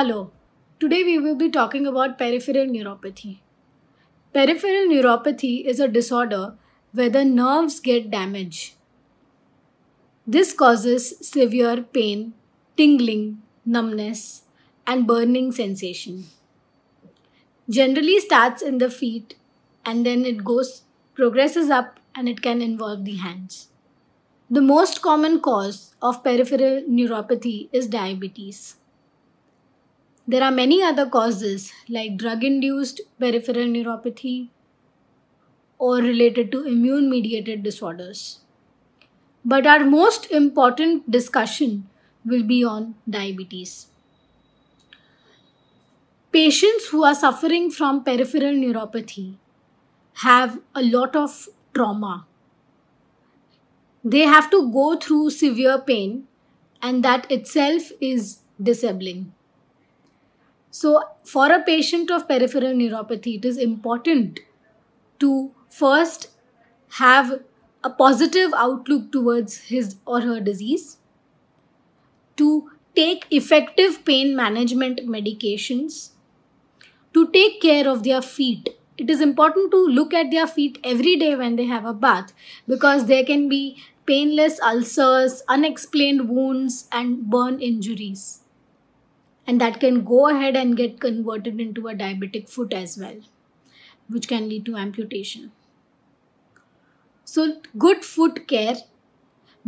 Hello, today we will be talking about peripheral neuropathy. Peripheral neuropathy is a disorder where the nerves get damaged. This causes severe pain, tingling, numbness, and burning sensation. Generally starts in the feet and then it goes progresses up and it can involve the hands. The most common cause of peripheral neuropathy is diabetes. There are many other causes like drug induced peripheral neuropathy or related to immune mediated disorders. But our most important discussion will be on diabetes. Patients who are suffering from peripheral neuropathy have a lot of trauma. They have to go through severe pain, and that itself is disabling. So, for a patient of peripheral neuropathy, it is important to first have a positive outlook towards his or her disease, to take effective pain management medications, to take care of their feet. It is important to look at their feet every day when they have a bath because there can be painless ulcers, unexplained wounds, and burn injuries and that can go ahead and get converted into a diabetic foot as well which can lead to amputation so good foot care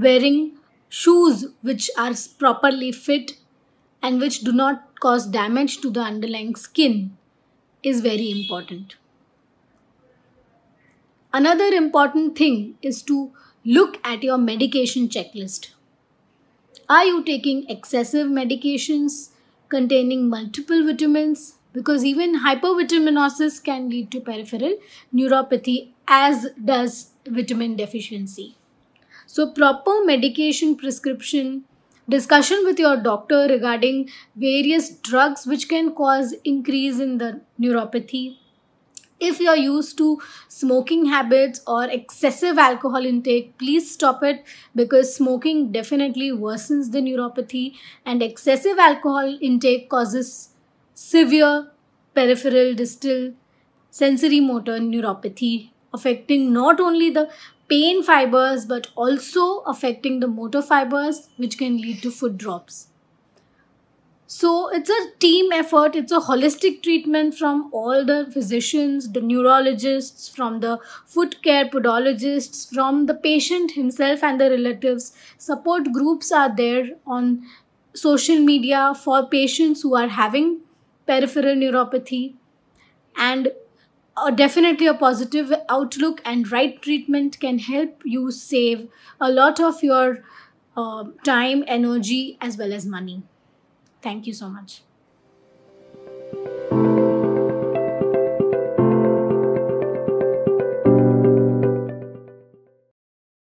wearing shoes which are properly fit and which do not cause damage to the underlying skin is very important another important thing is to look at your medication checklist are you taking excessive medications containing multiple vitamins because even hypervitaminosis can lead to peripheral neuropathy as does vitamin deficiency. So proper medication prescription, discussion with your doctor regarding various drugs which can cause increase in the neuropathy, if you're used to smoking habits or excessive alcohol intake, please stop it because smoking definitely worsens the neuropathy and excessive alcohol intake causes severe peripheral distal sensory motor neuropathy affecting not only the pain fibers but also affecting the motor fibers which can lead to foot drops. So it's a team effort, it's a holistic treatment from all the physicians, the neurologists, from the foot care podologists, from the patient himself and the relatives. Support groups are there on social media for patients who are having peripheral neuropathy and definitely a positive outlook and right treatment can help you save a lot of your uh, time, energy as well as money. Thank you so much.